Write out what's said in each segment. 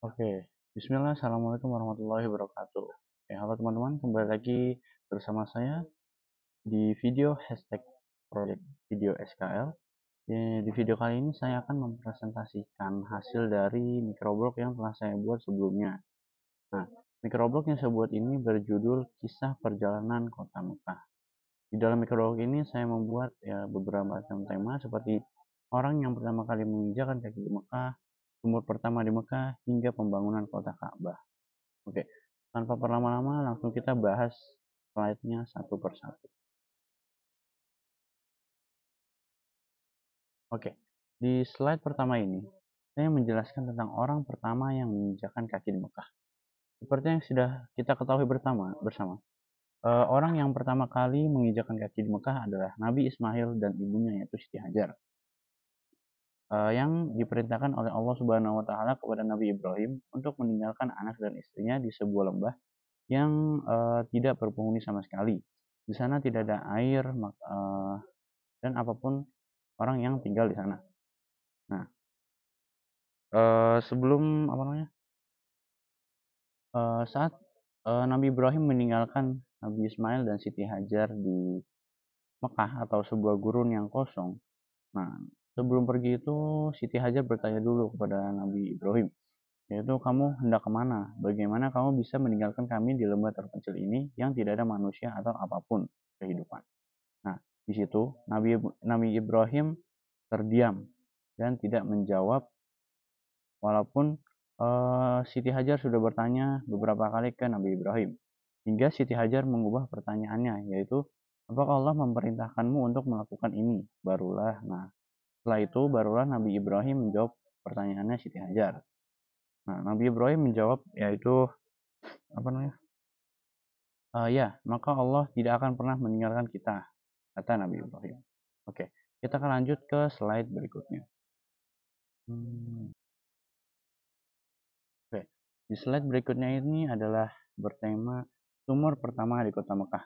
Oke, Bismillah, Assalamualaikum warahmatullahi wabarakatuh. Oke, eh, halo teman-teman, kembali lagi bersama saya di video hashtag project video SKL. Di, video kali ini saya akan mempresentasikan hasil dari microblog yang telah saya buat sebelumnya. Nah, microblog yang saya buat ini berjudul Kisah Perjalanan Kota Mekah. Di dalam microblog ini saya membuat ya beberapa tema seperti orang yang pertama kali menginjakan kaki di Mekah, sumur pertama di Mekah hingga pembangunan kota Ka'bah. Oke, tanpa berlama-lama langsung kita bahas slide-nya satu persatu. Oke, di slide pertama ini, saya menjelaskan tentang orang pertama yang menginjakan kaki di Mekah. Seperti yang sudah kita ketahui bersama, bersama eh, orang yang pertama kali menginjakan kaki di Mekah adalah Nabi Ismail dan ibunya yaitu Siti Hajar uh, yang diperintahkan oleh Allah Subhanahu wa taala kepada Nabi Ibrahim untuk meninggalkan anak dan istrinya di sebuah lembah yang uh, tidak berpenghuni sama sekali. Di sana tidak ada air uh, dan apapun orang yang tinggal di sana. Nah, uh, sebelum apa namanya? Uh, saat uh, Nabi Ibrahim meninggalkan Nabi Ismail dan Siti Hajar di Mekah atau sebuah gurun yang kosong. Nah, Sebelum pergi itu, Siti Hajar bertanya dulu kepada Nabi Ibrahim, yaitu kamu hendak kemana? Bagaimana kamu bisa meninggalkan kami di lembah terpencil ini yang tidak ada manusia atau apapun kehidupan? Nah, di situ Nabi, Nabi Ibrahim terdiam dan tidak menjawab walaupun uh, Siti Hajar sudah bertanya beberapa kali ke Nabi Ibrahim. Hingga Siti Hajar mengubah pertanyaannya, yaitu apakah Allah memerintahkanmu untuk melakukan ini? Barulah, nah setelah itu barulah Nabi Ibrahim menjawab pertanyaannya Siti Hajar. Nah, Nabi Ibrahim menjawab yaitu apa namanya? Uh, ya, maka Allah tidak akan pernah meninggalkan kita, kata Nabi Ibrahim. Oke, kita akan lanjut ke slide berikutnya. Hmm. Oke, di slide berikutnya ini adalah bertema sumur pertama di kota Mekah.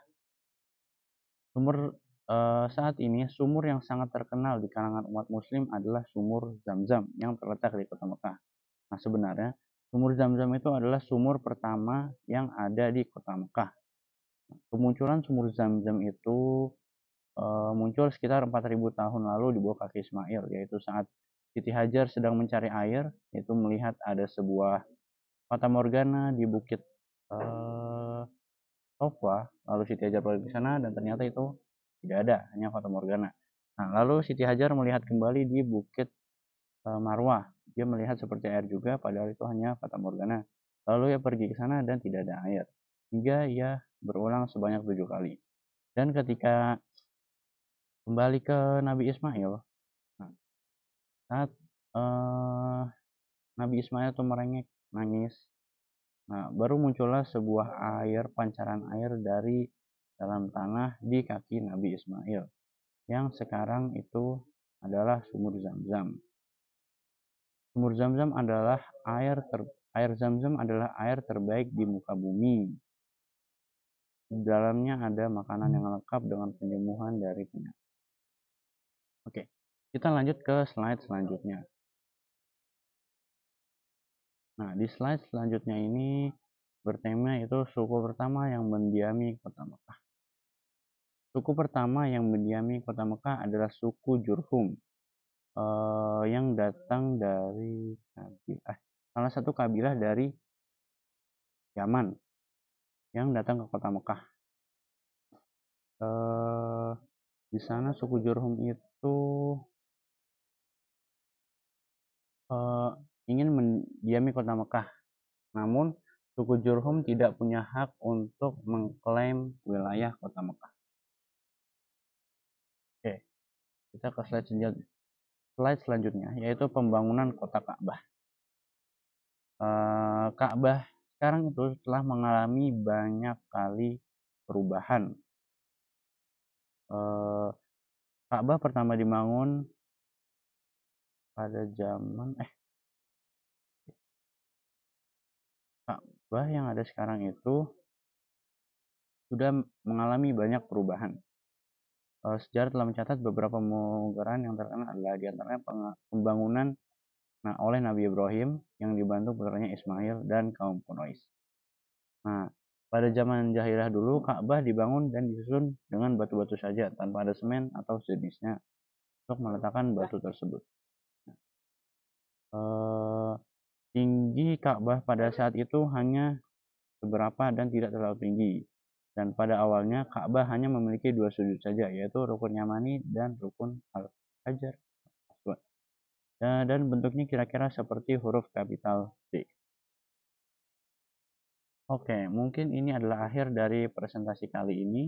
Sumur Eh, saat ini sumur yang sangat terkenal di kalangan umat muslim adalah sumur Zamzam yang terletak di kota Mekah. Nah sebenarnya sumur Zamzam itu adalah sumur pertama yang ada di kota Mekah. Nah, kemunculan sumur Zamzam itu uh, muncul sekitar 4000 tahun lalu di bawah kaki Ismail yaitu saat Siti Hajar sedang mencari air itu melihat ada sebuah fata morgana di bukit uh, Sofa, lalu Siti Hajar balik ke sana dan ternyata itu tidak ada, hanya Fata Morgana. Nah, lalu Siti Hajar melihat kembali di Bukit e, Marwah. Dia melihat seperti air juga, padahal itu hanya Fata Morgana. Lalu ia pergi ke sana dan tidak ada air. Hingga ia berulang sebanyak tujuh kali. Dan ketika kembali ke Nabi Ismail, nah, saat eh, Nabi Ismail itu merengek, nangis. Nah, baru muncullah sebuah air, pancaran air dari dalam tanah di kaki Nabi Ismail yang sekarang itu adalah sumur Zamzam. Sumur Zamzam adalah air ter, air Zamzam adalah air terbaik di muka bumi. Di dalamnya ada makanan yang lengkap dengan penyembuhan dari penyakit. Oke, kita lanjut ke slide selanjutnya. Nah, di slide selanjutnya ini bertema itu suku pertama yang mendiami kota Mekah. Suku pertama yang mendiami kota Mekah adalah suku Jurhum uh, yang datang dari kabilah, eh, salah satu kabilah dari Yaman yang datang ke kota Mekah. Uh, di sana suku Jurhum itu uh, ingin mendiami kota Mekah, namun suku Jurhum tidak punya hak untuk mengklaim wilayah kota Mekah. kita ke slide selanjutnya, slide selanjutnya yaitu pembangunan kota Ka'bah. Eh, Ka'bah sekarang itu telah mengalami banyak kali perubahan. Eh, Ka'bah pertama dibangun pada zaman eh Ka'bah yang ada sekarang itu sudah mengalami banyak perubahan. Eh, sejarah telah mencatat beberapa pemugaran yang terkenal adalah diantaranya pembangunan nah, oleh Nabi Ibrahim yang dibantu putranya Ismail dan kaum Quraisy. Nah, pada zaman jahilah dulu Ka'bah dibangun dan disusun dengan batu-batu saja tanpa ada semen atau sejenisnya untuk meletakkan batu tersebut. Eh, tinggi Ka'bah pada saat itu hanya seberapa dan tidak terlalu tinggi. Dan pada awalnya Ka'bah hanya memiliki dua sudut saja, yaitu rukun Yamani dan rukun Al-Hajar. Ya, dan bentuknya kira-kira seperti huruf kapital C. Oke, mungkin ini adalah akhir dari presentasi kali ini.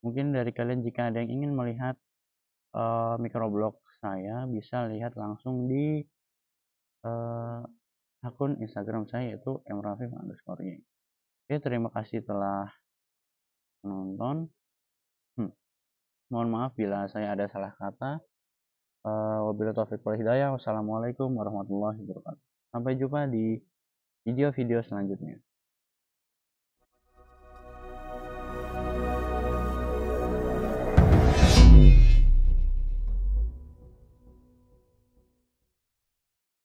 Mungkin dari kalian jika ada yang ingin melihat uh, mikroblog saya, bisa lihat langsung di uh, akun Instagram saya yaitu mrafif underscore Oke, terima kasih telah penonton. Hmm. Mohon maaf bila saya ada salah kata. Uh, Wabillahi taufiq wal hidayah. Wassalamualaikum warahmatullahi wabarakatuh. Sampai jumpa di video-video selanjutnya.